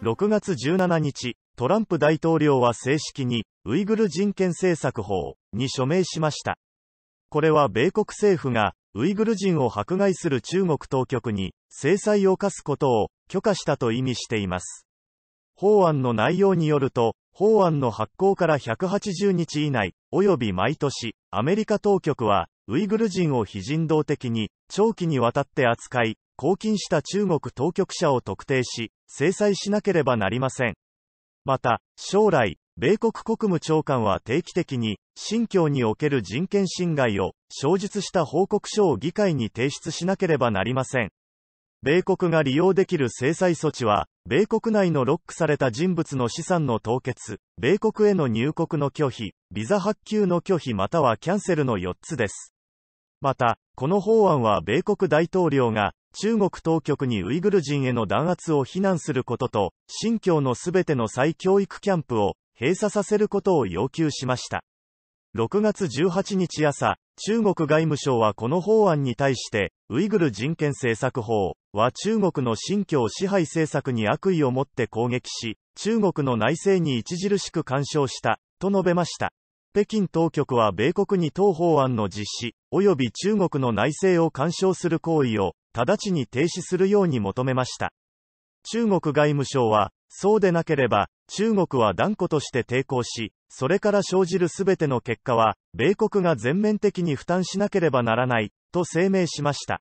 6月17日、トランプ大統領は正式に、ウイグル人権政策法に署名しました。これは米国政府が、ウイグル人を迫害する中国当局に、制裁を科すことを許可したと意味しています。法案の内容によると、法案の発行から180日以内、及び毎年、アメリカ当局は、ウイグル人を非人道的に、長期にわたって扱い、拘禁した中国当局者を特定し、制裁しなければなりません。また、将来、米国国務長官は定期的に、新疆における人権侵害を、承述した報告書を議会に提出しなければなりません。米国が利用できる制裁措置は、米国内のロックされた人物の資産の凍結、米国への入国の拒否、ビザ発給の拒否またはキャンセルの4つです。また、この法案は米国大統領が、中国当局にウイグル人への弾圧を非難することと、新疆のすべての再教育キャンプを閉鎖させることを要求しました。6月18日朝、中国外務省はこの法案に対して、ウイグル人権政策法は中国の新疆支配政策に悪意を持って攻撃し、中国の内政に著しく干渉した、と述べました。北京当局は米国に当法案の実施、及び中国の内政を干渉する行為を、直ちに停止するように求めました。中国外務省は、そうでなければ、中国は断固として抵抗し、それから生じるすべての結果は、米国が全面的に負担しなければならない、と声明しました。